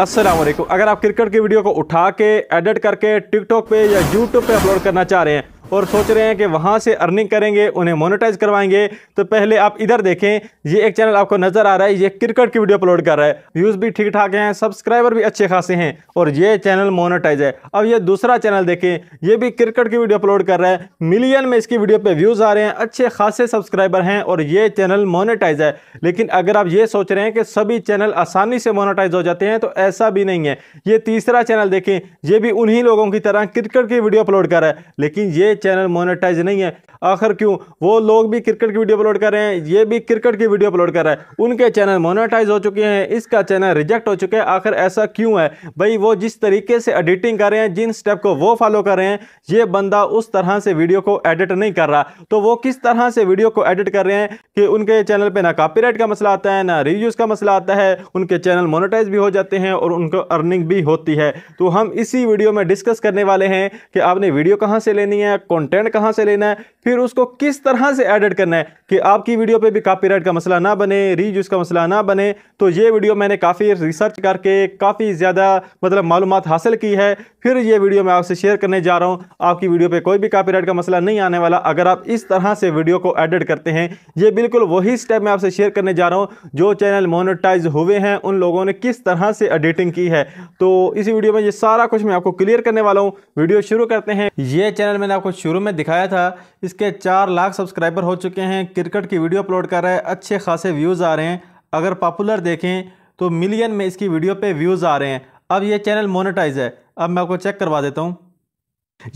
अस्सलाम वालेकुम अगर आप क्रिकेट की वीडियो को उठा के एडिट करके टिकटॉक पे या यूट्यूब पे अपलोड करना चाह रहे हैं और सोच रहे हैं कि वहाँ से अर्निंग करेंगे उन्हें मोनिटाइज करवाएंगे तो पहले आप इधर देखें ये एक चैनल आपको नज़र आ रहा है ये क्रिकेट की वीडियो अपलोड कर रहा है व्यूज़ भी ठीक ठाक हैं सब्सक्राइबर भी अच्छे खासे हैं और ये चैनल मोनिटाइज है अब ये दूसरा चैनल देखें ये भी क्रिकेट की वीडियो अपलोड कर रहा है मिलियन में इसकी वीडियो पर व्यूज़ आ रहे हैं अच्छे खासे सब्सक्राइबर हैं और ये चैनल मोनिटाइज है लेकिन अगर आप ये सोच रहे हैं कि सभी चैनल आसानी से मोनिटाइज हो जाते हैं तो ऐसा भी नहीं है ये तीसरा चैनल देखें ये भी उन्हीं लोगों की तरह क्रिकेट की वीडियो अपलोड कर रहा है लेकिन ये चैनल मोनेटाइज नहीं है आखिर क्यों वो लोग भी क्रिकेट की वीडियो अपलोड कर रहे हैं ये भी क्रिकेट की वीडियो अपलोड कर रहा है उनके चैनल मोनेटाइज हो चुके हैं इसका चैनल रिजेक्ट हो चुके हैं आखिर ऐसा क्यों है भाई वो जिस तरीके से एडिटिंग कर रहे हैं जिन स्टेप को वो फॉलो कर रहे हैं ये बंदा उस तरह से वीडियो को एडिट नहीं कर रहा तो वो किस तरह से वीडियो को एडिट कर रहे हैं कि उनके चैनल पर ना कापी का मसला आता है ना रिव्यूज़ का मसला आता है उनके चैनल मोनोटाइज भी हो जाते हैं और उनको अर्निंग भी होती है तो हम इसी वीडियो में डिस्कस करने वाले हैं कि आपने वीडियो कहाँ से लेनी है कंटेंट कहां से लेना है फिर उसको किस तरह से एडिट करना है कि आपकी वीडियो पे भी कॉपीराइट का मसला ना बने रीयूज का मसला ना बने तो ये वीडियो मैंने काफ़ी रिसर्च करके काफ़ी ज़्यादा मतलब मालूम हासिल की है फिर ये वीडियो मैं आपसे शेयर करने जा रहा हूँ आपकी वीडियो पर कोई भी कापी का मसला नहीं आने वाला अगर आप इस तरह से वीडियो को एडिट करते हैं ये बिल्कुल वही स्टेप मैं आपसे शेयर करने जा रहा हूँ जो चैनल मोनिटाइज हुए हैं उन लोगों ने किस तरह से एडिटिंग की है तो इसी वीडियो में ये सारा कुछ मैं आपको क्लियर करने वाला हूँ वीडियो शुरू करते हैं ये चैनल मैंने आपको शुरू में दिखाया था इसके चार लाख सब्सक्राइबर हो चुके हैं क्रिकेट की वीडियो अपलोड कर रहा है अच्छे खासे व्यूज़ आ रहे हैं अगर पॉपुलर देखें तो मिलियन में इसकी वीडियो पे व्यूज़ आ रहे हैं अब ये चैनल मोनेटाइज है अब मैं आपको चेक करवा देता हूँ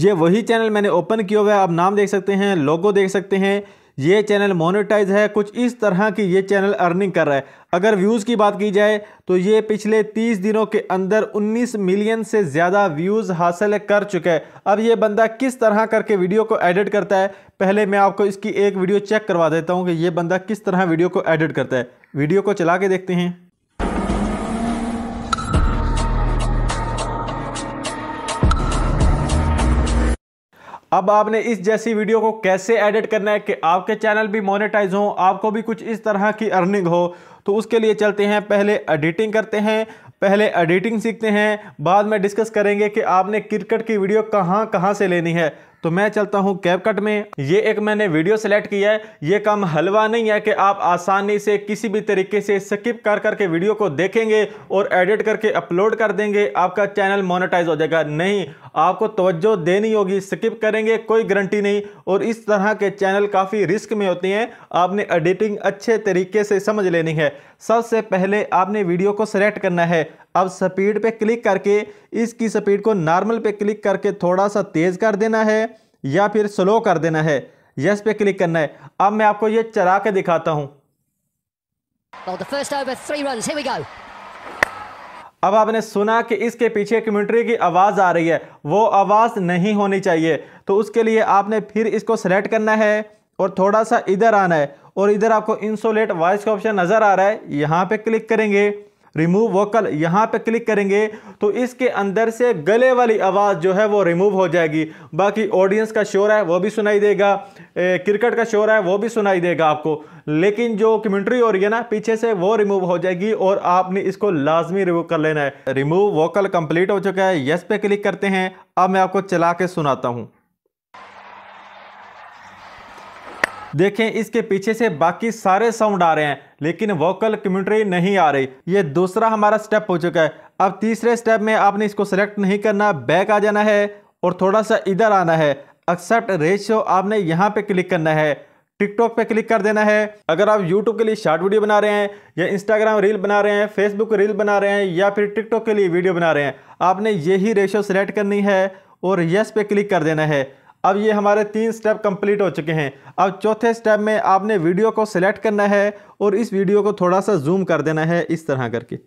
ये वही चैनल मैंने ओपन किया हुआ है आप नाम देख सकते हैं लोगो देख सकते हैं ये चैनल मोनेटाइज है कुछ इस तरह की ये चैनल अर्निंग कर रहा है अगर व्यूज़ की बात की जाए तो ये पिछले 30 दिनों के अंदर 19 मिलियन से ज़्यादा व्यूज़ हासिल कर चुका है अब ये बंदा किस तरह करके वीडियो को एडिट करता है पहले मैं आपको इसकी एक वीडियो चेक करवा देता हूँ कि ये बंदा किस तरह वीडियो को एडिट करता है वीडियो को चला के देखते हैं अब आपने इस जैसी वीडियो को कैसे एडिट करना है कि आपके चैनल भी मोनेटाइज हो आपको भी कुछ इस तरह की अर्निंग हो तो उसके लिए चलते हैं पहले एडिटिंग करते हैं पहले एडिटिंग सीखते हैं बाद में डिस्कस करेंगे कि आपने क्रिकेट की वीडियो कहाँ कहाँ से लेनी है तो मैं चलता हूं कैपकट में ये एक मैंने वीडियो सेलेक्ट किया है ये काम हलवा नहीं है कि आप आसानी से किसी भी तरीके से स्किप कर करके वीडियो को देखेंगे और एडिट करके अपलोड कर देंगे आपका चैनल मोनेटाइज हो जाएगा नहीं आपको तवज्जो देनी होगी स्किप करेंगे कोई गारंटी नहीं और इस तरह के चैनल काफ़ी रिस्क में होते हैं आपने एडिटिंग अच्छे तरीके से समझ लेनी है सबसे पहले आपने वीडियो को सेलेक्ट करना है अब स्पीड पे क्लिक करके इसकी स्पीड को नॉर्मल पे क्लिक करके थोड़ा सा तेज़ कर देना है या फिर स्लो कर देना है यस पे क्लिक करना है अब मैं आपको ये चला के दिखाता हूँ well, अब आपने सुना कि इसके पीछे कम्यूटरी की आवाज़ आ रही है वो आवाज़ नहीं होनी चाहिए तो उसके लिए आपने फिर इसको सेलेक्ट करना है और थोड़ा सा इधर आना है और इधर आपको इंसोलेट वॉइस का ऑप्शन नज़र आ रहा है यहाँ पे क्लिक करेंगे रिमूव वोकल यहाँ पे क्लिक करेंगे तो इसके अंदर से गले वाली आवाज़ जो है वो रिमूव हो जाएगी बाकी ऑडियंस का शोर है वो भी सुनाई देगा ए, क्रिकेट का शोर है वो भी सुनाई देगा आपको लेकिन जो कमेंट्री हो रही है ना पीछे से वो रिमूव हो जाएगी और आपने इसको लाजमी रिमूव कर लेना है रिमूव वोकल कंप्लीट हो चुका है यस पे क्लिक करते हैं अब मैं आपको चला के सुनाता हूँ देखें इसके पीछे से बाकी सारे साउंड आ रहे हैं लेकिन वोकल कम्यूटरी नहीं आ रही ये दूसरा हमारा स्टेप हो चुका है अब तीसरे स्टेप में आपने इसको सेलेक्ट नहीं करना बैक आ जाना है और थोड़ा सा इधर आना है एक्सेप्ट रेशियो आपने यहाँ पे क्लिक करना है टिकटॉक पे क्लिक कर देना है अगर आप यूट्यूब के लिए शॉर्ट वीडियो बना रहे हैं या इंस्टाग्राम रील बना रहे हैं फेसबुक रील बना रहे हैं या फिर टिकटॉक के लिए वीडियो बना रहे हैं आपने यही रेशियो सेलेक्ट करनी है और यस पे क्लिक कर देना है अब ये हमारे तीन स्टेप कंप्लीट हो चुके हैं अब चौथे स्टेप में आपने वीडियो को सिलेक्ट करना है और इस वीडियो को थोड़ा सा जूम कर देना है इस तरह करके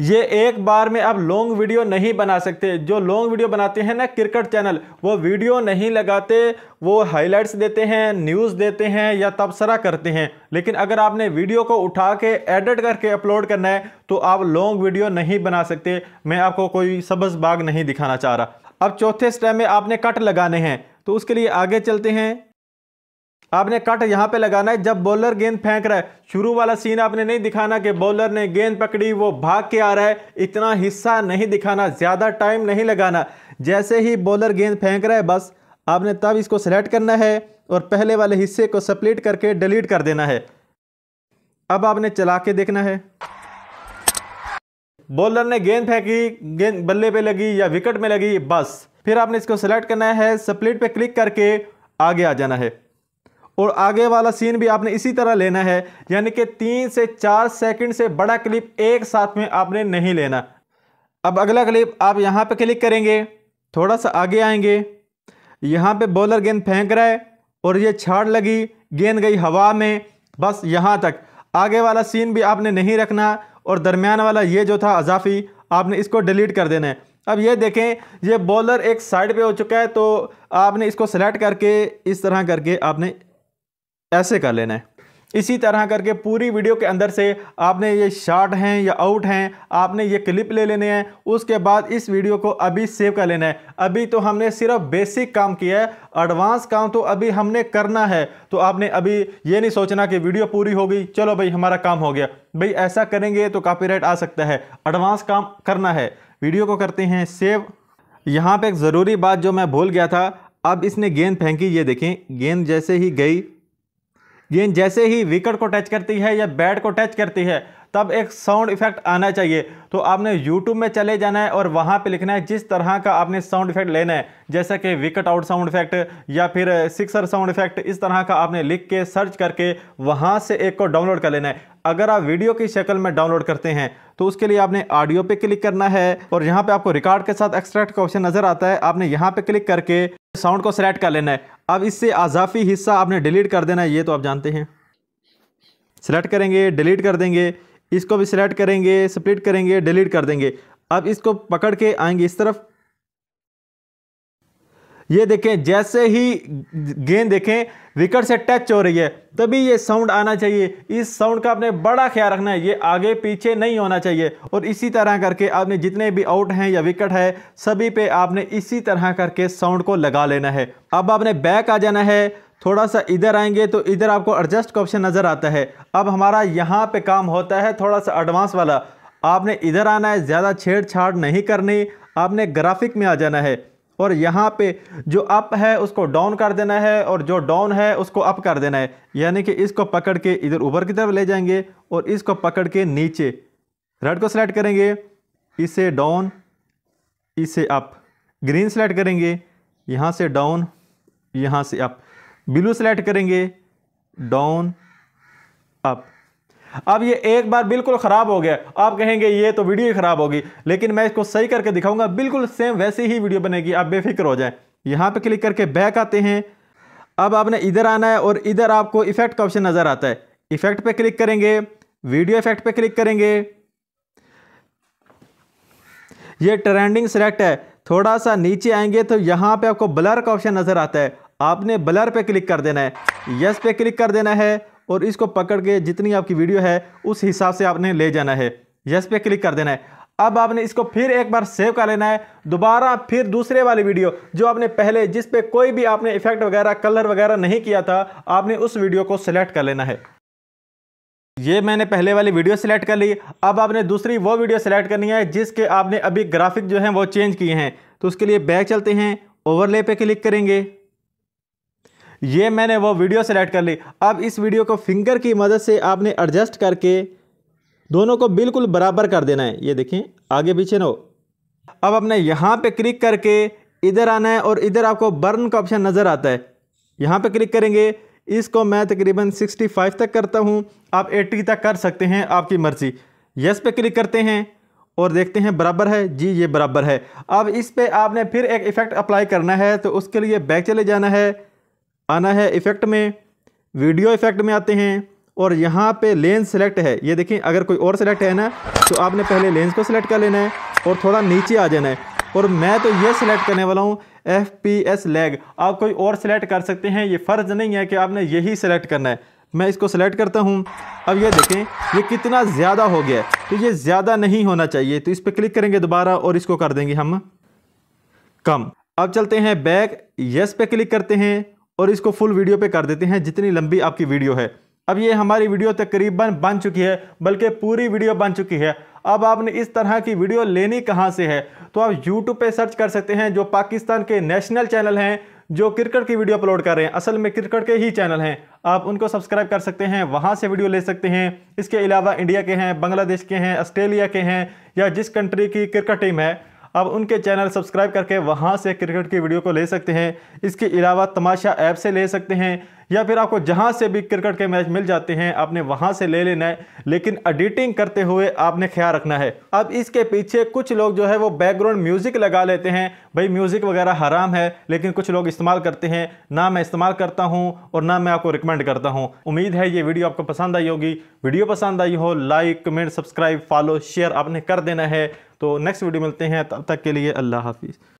ये एक बार में आप लॉन्ग वीडियो नहीं बना सकते जो लॉन्ग वीडियो बनाते हैं ना क्रिकेट चैनल वो वीडियो नहीं लगाते वो हाइलाइट्स देते हैं न्यूज़ देते हैं या तबसरा करते हैं लेकिन अगर आपने वीडियो को उठा के एडिट करके अपलोड करना है तो आप लॉन्ग वीडियो नहीं बना सकते मैं आपको कोई सब्ज़ बाग नहीं दिखाना चाह रहा अब चौथे स्टेप में आपने कट लगाने हैं तो उसके लिए आगे चलते हैं आपने कट यहाँ पे लगाना है जब बॉलर गेंद फेंक रहा है शुरू वाला सीन आपने नहीं दिखाना कि बॉलर ने गेंद पकड़ी वो भाग के आ रहा है इतना हिस्सा नहीं दिखाना ज़्यादा टाइम नहीं लगाना जैसे ही बॉलर गेंद फेंक रहा है बस आपने तब इसको सेलेक्ट करना है और पहले वाले हिस्से को सप्लिट करके डिलीट कर देना है अब आपने चला के देखना है बॉलर ने गेंद फेंकी गेंद बल्ले पे लगी या विकेट में लगी बस फिर आपने इसको सेलेक्ट करना है सप्लिट पे क्लिक करके आगे आ जाना है और आगे वाला सीन भी आपने इसी तरह लेना है यानी कि तीन से चार सेकंड से बड़ा क्लिप एक साथ में आपने नहीं लेना अब अगला क्लिप आप यहाँ पे क्लिक करेंगे थोड़ा सा आगे आएंगे यहाँ पे बॉलर गेंद फेंक रहा है और ये छाड़ लगी गेंद गई हवा में बस यहाँ तक आगे वाला सीन भी आपने नहीं रखना और दरमियान वाला ये जो था अजाफी आपने इसको डिलीट कर देना है अब ये देखें ये बॉलर एक साइड पे हो चुका है तो आपने इसको सेलेक्ट करके इस तरह करके आपने ऐसे कर लेना है इसी तरह करके पूरी वीडियो के अंदर से आपने ये शार्ट हैं या आउट हैं आपने ये क्लिप ले लेने हैं उसके बाद इस वीडियो को अभी सेव कर लेना है अभी तो हमने सिर्फ बेसिक काम किया है एडवांस काम तो अभी हमने करना है तो आपने अभी ये नहीं सोचना कि वीडियो पूरी हो गई चलो भाई हमारा काम हो गया भाई ऐसा करेंगे तो कापी आ सकता है एडवांस काम करना है वीडियो को करते हैं सेव यहाँ पर एक ज़रूरी बात जो मैं भूल गया था अब इसने गेंद फेंकी ये देखें गेंद जैसे ही गई गेंद जैसे ही विकेट को टच करती है या बैट को टच करती है तब एक साउंड इफेक्ट आना चाहिए तो आपने यूट्यूब में चले जाना है और वहाँ पे लिखना है जिस तरह का आपने साउंड इफेक्ट लेना है जैसे कि विकट आउट साउंड इफेक्ट या फिर सिक्सर साउंड इफेक्ट इस तरह का आपने लिख के सर्च करके वहाँ से एक को डाउनलोड कर लेना है अगर आप वीडियो की शक्ल में डाउनलोड करते हैं तो उसके लिए आपने ऑडियो पे क्लिक करना है और यहाँ पे आपको रिकॉर्ड के साथ एक्सट्रैक्ट का ऑप्शन नज़र आता है आपने यहाँ पे क्लिक करके साउंड को सिलेक्ट कर लेना है अब इससे अजाफी हिस्सा आपने डिलीट कर देना है ये तो आप जानते हैं सेलेक्ट करेंगे डिलीट कर देंगे इसको भी सिलेक्ट करेंगे स्प्लिट करेंगे डिलीट कर देंगे अब इसको पकड़ के आएंगे इस तरफ ये देखें जैसे ही गेंद देखें विकेट से टच हो रही है तभी ये साउंड आना चाहिए इस साउंड का आपने बड़ा ख्याल रखना है ये आगे पीछे नहीं होना चाहिए और इसी तरह करके आपने जितने भी आउट हैं या विकेट है सभी पे आपने इसी तरह करके साउंड को लगा लेना है अब आपने बैक आ जाना है थोड़ा सा इधर आएंगे तो इधर आपको एडजस्ट का ऑप्शन नज़र आता है अब हमारा यहाँ पे काम होता है थोड़ा सा एडवांस वाला आपने इधर आना है ज़्यादा छेड़छाड़ नहीं करनी आपने ग्राफिक में आ जाना है और यहाँ पे जो अप है उसको डाउन कर देना है और जो डाउन है उसको अप कर देना है यानी कि इसको पकड़ के इधर ऊपर की तरफ ले जाएंगे और इसको पकड़ के नीचे रेड को सिलेक्ट करेंगे इसे डाउन इसे अप ग्रीन सेलेक्ट करेंगे यहाँ से डाउन यहाँ से अप बिलू सेलेक्ट करेंगे डाउन अप अब ये एक बार बिल्कुल ख़राब हो गया आप कहेंगे ये तो वीडियो ही ख़राब होगी लेकिन मैं इसको सही करके दिखाऊंगा बिल्कुल सेम वैसे ही वीडियो बनेगी आप बेफिक्र हो जाए यहां पे क्लिक करके बैक आते हैं अब आपने इधर आना है और इधर आपको इफेक्ट का ऑप्शन नज़र आता है इफेक्ट पे क्लिक करेंगे वीडियो इफेक्ट पे क्लिक करेंगे ये ट्रेंडिंग सेलेक्ट है थोड़ा सा नीचे आएंगे तो यहां पे आपको ब्लर का ऑप्शन नज़र आता है आपने ब्लर पे क्लिक कर देना है यस पे क्लिक कर देना है और इसको पकड़ के जितनी आपकी वीडियो है उस हिसाब से आपने ले जाना है यस पे क्लिक कर देना है अब आपने इसको फिर एक बार सेव कर लेना है दोबारा फिर दूसरे वाली वीडियो जो आपने पहले जिस पे कोई भी आपने इफेक्ट वगैरह कलर वगैरह नहीं किया था आपने उस वीडियो को सिलेक्ट कर लेना है ये मैंने पहले वाली वीडियो सिलेक्ट कर ली अब आपने दूसरी वो वीडियो सिलेक्ट करनी है जिसके आपने अभी ग्राफिक जो हैं वो चेंज किए हैं तो उसके लिए बैक चलते हैं ओवरले पे क्लिक करेंगे ये मैंने वो वीडियो सेलेक्ट कर ली अब इस वीडियो को फिंगर की मदद से आपने एडजस्ट करके दोनों को बिल्कुल बराबर कर देना है ये देखें आगे पीछे नो अब अपने यहाँ पे क्लिक करके इधर आना है और इधर आपको बर्न का ऑप्शन नज़र आता है यहाँ पे क्लिक करेंगे इसको मैं तकरीबन 65 तक करता हूँ आप 80 तक कर सकते हैं आपकी मर्ज़ी यस पे क्लिक करते हैं और देखते हैं बराबर है जी ये बराबर है अब इस पर आपने फिर एक इफ़ेक्ट अप्लाई करना है तो उसके लिए बैक चले जाना है आना है इफ़ेक्ट में वीडियो इफ़ेक्ट में आते हैं और यहाँ पे लेंस सेलेक्ट है ये देखें अगर कोई और सेलेक्ट है ना तो आपने पहले लेंस को सिलेक्ट कर लेना है और थोड़ा नीचे आ जाना है और मैं तो ये सिलेक्ट करने वाला हूँ एफ पी एस लैग आप कोई और सिलेक्ट कर सकते हैं ये फ़र्ज़ नहीं है कि आपने यही सिलेक्ट करना है मैं इसको सेलेक्ट करता हूँ अब ये देखें ये कितना ज़्यादा हो गया तो ये ज़्यादा नहीं होना चाहिए तो इस पर क्लिक करेंगे दोबारा और इसको कर देंगे हम कम अब चलते हैं बैक यस पे क्लिक करते हैं और इसको फुल वीडियो पे कर देते हैं जितनी लंबी आपकी वीडियो है अब ये हमारी वीडियो तकरीबन बन चुकी है बल्कि पूरी वीडियो बन चुकी है अब आपने इस तरह की वीडियो लेनी कहाँ से है तो आप यूट्यूब पर सर्च कर सकते हैं जो पाकिस्तान के नेशनल चैनल हैं जो क्रिकेट की वीडियो अपलोड कर रहे हैं असल में क्रिकेट के ही चैनल हैं आप उनको सब्सक्राइब कर सकते हैं वहाँ से वीडियो ले सकते हैं इसके अलावा इंडिया के हैं बांग्लादेश के हैं ऑस्ट्रेलिया के हैं या जिस कंट्री की क्रिकेट टीम है आप उनके चैनल सब्सक्राइब करके वहाँ से क्रिकेट की वीडियो को ले सकते हैं इसके अलावा तमाशा ऐप से ले सकते हैं या फिर आपको जहाँ से भी क्रिकेट के मैच मिल जाते हैं आपने वहाँ से ले लेना है लेकिन एडिटिंग करते हुए आपने ख्याल रखना है अब इसके पीछे कुछ लोग जो है वो बैकग्राउंड म्यूज़िक लगा लेते हैं भाई म्यूज़िक वगैरह हराम है लेकिन कुछ लोग इस्तेमाल करते हैं ना मैं इस्तेमाल करता हूँ और ना मैं आपको रिकमेंड करता हूँ उम्मीद है ये वीडियो आपको पसंद आई होगी वीडियो पसंद आई हो like comment subscribe follow share आपने कर देना है तो नेक्स्ट वीडियो मिलते हैं तब तक के लिए अल्लाह हाफिज़